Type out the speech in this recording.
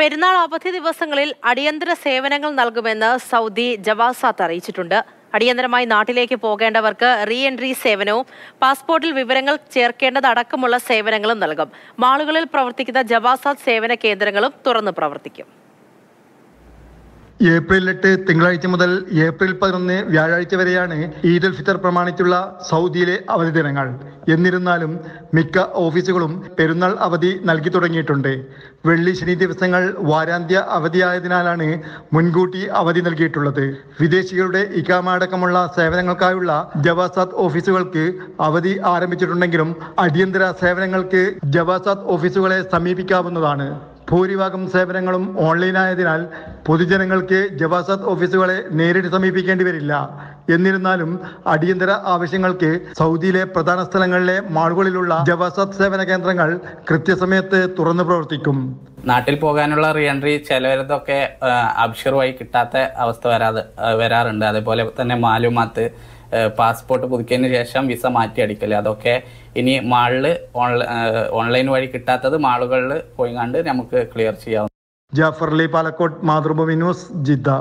പെരുന്നാൾ അവധി ദിവസങ്ങളിൽ അടിയന്തര സേവനങ്ങൾ നൽകുമെന്ന് സൗദി ജവാസാത്ത് അറിയിച്ചിട്ടുണ്ട് അടിയന്തരമായി നാട്ടിലേക്ക് പോകേണ്ടവർക്ക് റീ എൻട്രി സേവനവും പാസ്പോർട്ടിൽ വിവരങ്ങൾ ചേർക്കേണ്ടതടക്കമുള്ള സേവനങ്ങളും നൽകും മാളുകളിൽ പ്രവർത്തിക്കുന്ന ജവാസാത്ത് സേവന കേന്ദ്രങ്ങളും തുറന്നു പ്രവർത്തിക്കും ഏപ്രിൽ എട്ട് തിങ്കളാഴ്ച മുതൽ ഏപ്രിൽ പതിനൊന്ന് വ്യാഴാഴ്ച വരെയാണ് ഈദ് ഫിത്തർ പ്രമാണിച്ചുള്ള സൗദിയിലെ അവധി ദിനങ്ങൾ എന്നിരുന്നാലും മിക്ക ഓഫീസുകളും പെരുന്നാൾ അവധി നൽകി തുടങ്ങിയിട്ടുണ്ട് വെള്ളി ശനി ദിവസങ്ങൾ വാരാന്ത്യ അവധിയായതിനാലാണ് മുൻകൂട്ടി അവധി നൽകിയിട്ടുള്ളത് വിദേശികളുടെ ഇക്കാമ അടക്കമുള്ള സേവനങ്ങൾക്കായുള്ള ജവാസാത്ത് ഓഫീസുകൾക്ക് അവധി ആരംഭിച്ചിട്ടുണ്ടെങ്കിലും അടിയന്തര സേവനങ്ങൾക്ക് ജവാസാത്ത് ഓഫീസുകളെ സമീപിക്കാവുന്നതാണ് ഭൂരിഭാഗം സേവനങ്ങളും ഓൺലൈനായതിനാൽ പൊതുജനങ്ങൾക്ക് ജവാസത്ത് ഓഫീസുകളെ നേരിട്ട് സമീപിക്കേണ്ടി വരില്ല എന്നിരുന്നാലും അടിയന്തര ആവശ്യങ്ങൾക്ക് സൗദിയിലെ പ്രധാന സ്ഥലങ്ങളിലെ മാളുകളിലുള്ള ജവാസത്ത് സേവന കേന്ദ്രങ്ങൾ കൃത്യസമയത്ത് തുറന്നു പ്രവർത്തിക്കും നാട്ടിൽ പോകാനുള്ള റീഎൻട്രി ചിലവരതൊക്കെ അബ്ഷുറുമായി കിട്ടാത്ത അവസ്ഥ വരാതെ വരാറുണ്ട് അതേപോലെ തന്നെ മാലുമാത്ത് പാസ്പോർട്ട് പുതുക്കിയതിന് ശേഷം വിസ മാറ്റി അടിക്കൽ അതൊക്കെ ഇനി മാളില് ഓൺലൈൻ വഴി കിട്ടാത്തത് മാളുകളിൽ പോയി കണ്ട് നമുക്ക് ക്ലിയർ ചെയ്യാവുന്ന ജാഫർലി പാലക്കോട്ട് മാതൃഭൂമി ന്യൂസ് ജിദ്ദ